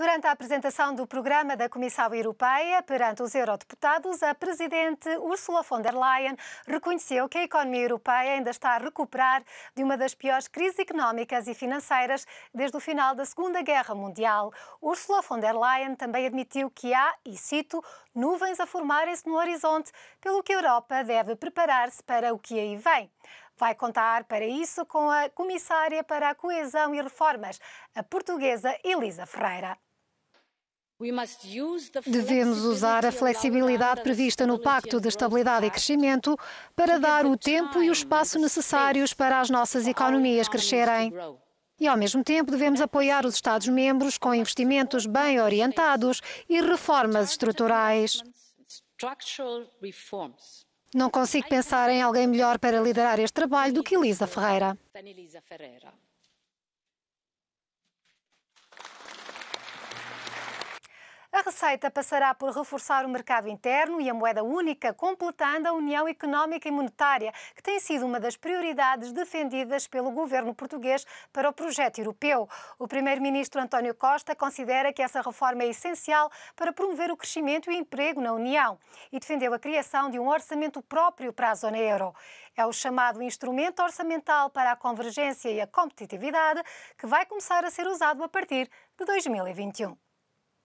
Durante a apresentação do programa da Comissão Europeia perante os eurodeputados, a presidente Ursula von der Leyen reconheceu que a economia europeia ainda está a recuperar de uma das piores crises económicas e financeiras desde o final da Segunda Guerra Mundial. Ursula von der Leyen também admitiu que há, e cito, nuvens a formarem-se no horizonte, pelo que a Europa deve preparar-se para o que aí vem. Vai contar para isso com a Comissária para a Coesão e Reformas, a portuguesa Elisa Ferreira. Devemos usar a flexibilidade prevista no Pacto de Estabilidade e Crescimento para dar o tempo e o espaço necessários para as nossas economias crescerem. E, ao mesmo tempo, devemos apoiar os Estados-membros com investimentos bem orientados e reformas estruturais. Não consigo pensar em alguém melhor para liderar este trabalho do que Elisa Ferreira. receita passará por reforçar o mercado interno e a moeda única, completando a União Económica e Monetária, que tem sido uma das prioridades defendidas pelo governo português para o projeto europeu. O primeiro-ministro António Costa considera que essa reforma é essencial para promover o crescimento e emprego na União e defendeu a criação de um orçamento próprio para a zona euro. É o chamado Instrumento Orçamental para a Convergência e a Competitividade, que vai começar a ser usado a partir de 2021.